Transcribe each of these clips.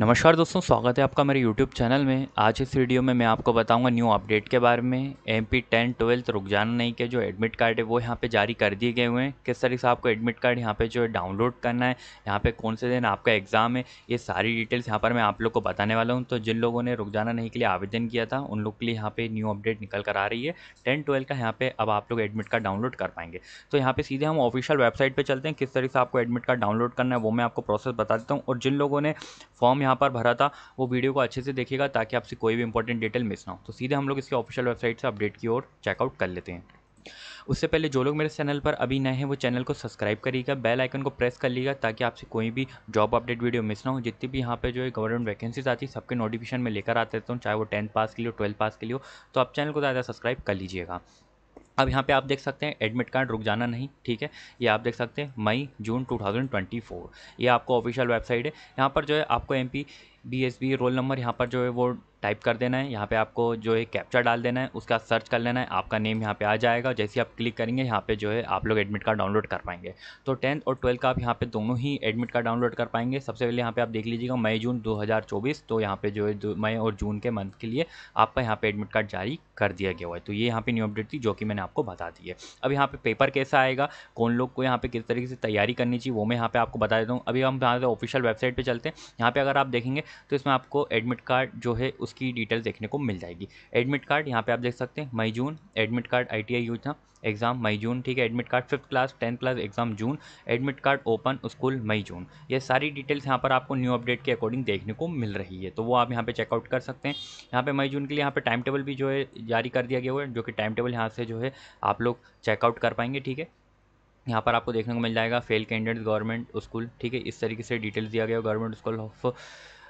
नमस्कार दोस्तों स्वागत है आपका मेरे YouTube चैनल में आज इस वीडियो में मैं आपको बताऊंगा न्यू अपडेट के बारे में एम पी टेन ट्वेल्थ रुकजाना नहीं के जो एडमिट कार्ड है वो यहाँ पे जारी कर दिए गए हुए हैं किस तरीके से आपको एडमिट कार्ड यहाँ पे जो है डाउनलोड करना है यहाँ पे कौन से दिन आपका एग्ज़ाम है ये सारी डिटेल्स यहाँ पर मैं आप लोग को बताने वाला हूँ तो जिन लोगों ने रुकजाना नहीं के लिए आवेदन किया था उन लोग के लिए यहाँ पर न्यू अपडेट निकल कर आ रही है टेन ट्वेल्थ का यहाँ पर अब आप लोग एडमिट कार्ड डाउनलोड कर पाएंगे तो यहाँ पर सीधे हम ऑफिशियल वेबसाइट पर चलते हैं किस तरीके से आपको एडमिट कार्ड डाउनलोड करना है वो मैं आपको प्रोसेस बता देता हूँ और जिन लोगों ने फॉर्म यहाँ यहाँ पर भरा था वो वीडियो को अच्छे से देखेगा ताकि आपसे कोई भी इंपॉर्टेंट डिटेल मिस ना हो तो सीधे हम लोग इसकी ऑफिशियल वेबसाइट से अपडेट की ओर चेकआउट कर लेते हैं उससे पहले जो लोग मेरे चैनल पर अभी नए हैं वो चैनल को सब्सक्राइब करिएगा बेल आइकन को प्रेस कर लीजिएगा ताकि आपसे कोई भी जॉब अपडेट वीडियो मिस ना हो जितनी भी यहाँ पे जो है गवर्नमेंट वैकेंसीज आती है सबके नोटिफिकेशन में लेकर आते रहता हूँ चाहे वो टेंथ पास के लिए हो ट्वेल्थ पास के लिए हो तो आप चैनल को ज़्यादा सब्सक्राइब कर लीजिएगा अब यहाँ पे आप देख सकते हैं एडमिट कार्ड रुक जाना नहीं ठीक है ये आप देख सकते हैं मई जून 2024 ये आपको ऑफिशियल वेबसाइट है यहाँ पर जो है आपको M P B S B roll number यहाँ पर जो है वो टाइप कर देना है यहाँ पे आपको जो है कैप्चर डाल देना है उसका सर्च कर लेना है आपका नेम यहाँ पे आ जाएगा जैसे आप क्लिक करेंगे यहाँ पे जो है आप लोग एडमिट कार्ड डाउनलोड कर पाएंगे तो टेंथ और ट्वेल्थ का आप यहाँ पे दोनों ही एडमिट कार्ड डाउनलोड कर पाएंगे सबसे पहले यहाँ पे आप देख लीजिएगा मई जून दो तो यहाँ पे जो है मई और जून के मंथ के लिए आपका यहाँ पे एडमिट कार्ड जारी कर दिया गया है तो ये यहाँ पे न्यू अपडेट थी जो कि मैंने आपको बता दी है अब यहाँ पे पेपर कैसा आएगा कौन लोग को यहाँ पे किस तरीके से तैयारी करनी चाहिए वो मैं यहाँ पे आपको बता देता हूँ अभी हम यहाँ से ऑफिशियल वेबसाइट पर चलते हैं यहाँ पे अगर आप देखेंगे तो इसमें आपको एडमिट कार्ड जो है उस उसकी डिटेल देखने को मिल जाएगी एडमिट कार्ड यहाँ पे आप देख सकते हैं मई जून एडमिट कार्ड आई टी था एग्ज़ाम मई जून ठीक है admit card fifth class tenth class exam जून एडमिट कार्ड ओपन स्कूल मई जून ये सारी डिटेल्स यहाँ पर आपको न्यू अपडेट के अकॉर्डिंग देखने को मिल रही है तो वो आप यहाँ पे चेकआउट कर सकते हैं यहाँ पे मई जून के लिए यहाँ पे टाइम टेबल भी जो है जारी कर दिया गया हुआ है जो कि टाइम टेबल यहाँ से जो है आप लोग चेकआउट कर पाएंगे ठीक है यहाँ पर आपको देखने को मिल जाएगा फेल कैंडिडेट गवर्नमेंट स्कूल ठीक है इस तरीके से डिटेल्स दिया गया गवर्नमेंट स्कूल ऑफ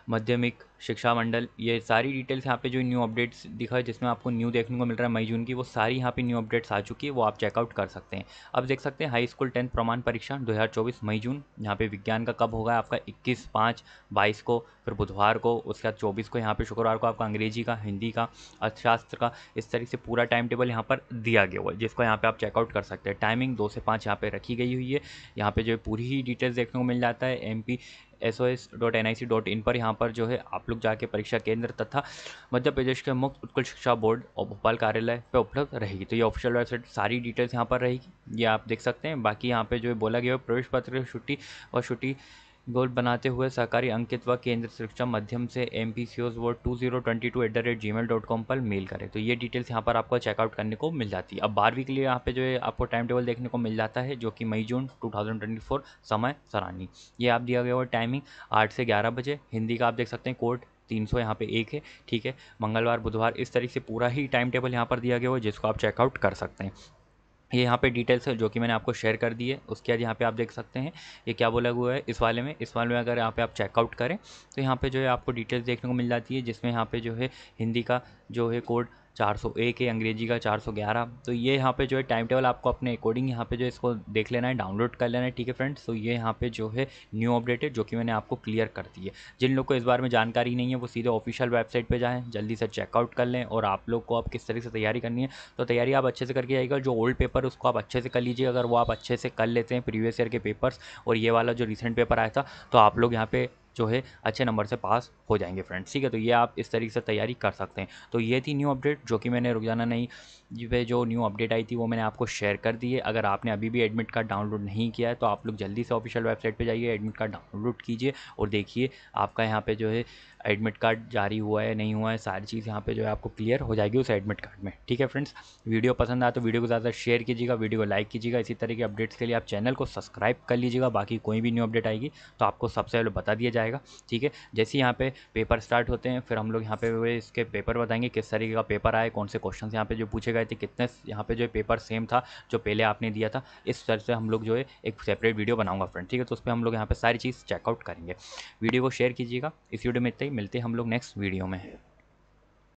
माध्यमिक शिक्षा मंडल ये सारी डिटेल्स यहाँ पे जो न्यू अपडेट्स दिखा है जिसमें आपको न्यू देखने को मिल रहा है मई जून की वो सारी यहाँ पे न्यू अपडेट्स आ चुकी है वो आप चेकआउट कर सकते हैं अब देख सकते हैं हाई स्कूल टेंथ प्रमाण परीक्षा 2024 मई जून यहाँ पे विज्ञान का कब होगा आपका इक्कीस पाँच बाईस को फिर बुधवार को उसके बाद चौबीस को यहाँ पर शुक्रवार को आपका अंग्रेजी का हिंदी का अर्थशास्त्र का इस तरीके से पूरा टाइम टेबल यहाँ पर दिया गया हुआ है जिसको यहाँ पर आप चेकआउट कर सकते हैं टाइमिंग दो से पाँच यहाँ पर रखी गई हुई है यहाँ पर जो पूरी ही डिटेल्स देखने को मिल जाता है M S O S dot N I C dot in पर यहाँ पर जो है आप लोग जाके परीक्षा केंद्र तथा मध्य प्रदेश के मुख्य उत्कृष्ट शिक्षा बोर्ड और भोपाल कार्यालय पर उपलब्ध रहेगी तो ये ऑफिशियल वेबसाइट सारी डिटेल्स यहाँ पर रहेगी ये आप देख सकते हैं बाकी यहाँ पर जो है बोला गया है प्रवेश पत्र छुट्टी और छुट्टी गोल बनाते हुए सहकारी अंकित व केंद्र सुरक्षा माध्यम से एम पी सी ओज वो two zero twenty two at the rate G mail dot com पर मेल करें तो ये डिटेल्स यहाँ पर आपको चेकआउट करने को मिल जाती है अब बारहवीं के लिए यहाँ पे जो है आपको टाइम टेबल देखने को मिल जाता है जो कि मई जून टू थाउजेंड ट्वेंटी फोर समय सरानी ये आप दिया गया हुआ टाइमिंग आठ से ग्यारह बजे हिंदी का आप देख सकते हैं कोर्ट तीन सौ यहाँ पे एक है ठीक है मंगलवार बुधवार इस तरीके से पूरा ही टाइम टेबल यहाँ पर दिया गया हो जिसको आप चेकआउट कर सकते हैं ये यहाँ पे डिटेल्स है जो कि मैंने आपको शेयर कर दी है उसके बाद यहाँ पे आप देख सकते हैं ये क्या बोला हुआ है इस वाले में इस वाले में अगर यहाँ पे आप चेकआउट करें तो यहाँ पे जो है आपको डिटेल्स देखने को मिल जाती है जिसमें यहाँ पे जो है हिंदी का जो है कोड 401 है अंग्रेजी का 411 तो ये यहाँ पे जो है टाइम टेबल आपको अपने अकॉर्डिंग यहाँ पे जो है इसको देख लेना है डाउनलोड कर लेना है ठीक है फ्रेंड्स तो ये यहाँ पे जो है न्यू अपडेटेड जो कि मैंने आपको क्लियर कर दी है जिन लोग को इस बारे में जानकारी नहीं है वो सीधे ऑफिशियल वेबसाइट पर जाएँ जल्दी से चेकआउट कर लें और आप लोग को आप किस तरीके से तैयारी करनी है तो तैयारी आप अच्छे से करके जाएगा जो ओल्ड पेपर उसको आप अच्छे से कर लीजिए अगर वो आप अच्छे से कर लेते हैं प्रीवियस ईयर के पेपर्स और ये वाला जो रिसेंट पेपर आया था तो आप लोग यहाँ पे जो है अच्छे नंबर से पास हो जाएंगे फ्रेंड्स ठीक है तो ये आप इस तरीके से तैयारी कर सकते हैं तो ये थी न्यू अपडेट जो कि मैंने जाना नहीं पे जो न्यू अपडेट आई थी वो मैंने आपको शेयर कर दी है अगर आपने अभी भी एडमिट कार्ड डाउनलोड नहीं किया है तो आप लोग जल्दी से ऑफिशियल वेबसाइट पर जाइए एडमिट कार्ड डाउनलोड कीजिए और देखिए आपका यहाँ पर जो है एडमिट कार्ड जारी हुआ है नहीं हुआ है सारी चीज़ यहाँ पे जो है आपको क्लियर हो जाएगी उस एडमिट कार्ड में ठीक है फ्रेंड्स वीडियो पसंद आए तो वीडियो को ज़्यादा शेयर कीजिएगा वीडियो को लाइक कीजिएगा इसी तरह के अपडेट्स के लिए आप चैनल को सब्सक्राइब कर लीजिएगा बाकी कोई भी न्यू अपडेट आएगी तो आपको सबसे पहले बता दिया जाएगा ठीक है जैसे यहाँ पे पेपर स्टार्ट होते हैं फिर हम लोग यहाँ पे इसके पेपर बताएंगे किस तरीके का पेपर आए कौन से क्वेश्चन यहाँ पे जो पूछे गए थे कितने यहाँ पे जो पेपर सेम था जो पहले आपने दिया था इस तरह से हम लोग जो है एक सेपरेट वीडियो बनाऊंगा फ्रेंड ठीक है तो उस पर हम लोग यहाँ पर सारी चीज़ चेकआउट करेंगे वीडियो को शेयर कीजिएगा इस वीडियो में इतना मिलते हैं हम लोग नेक्स्ट वीडियो में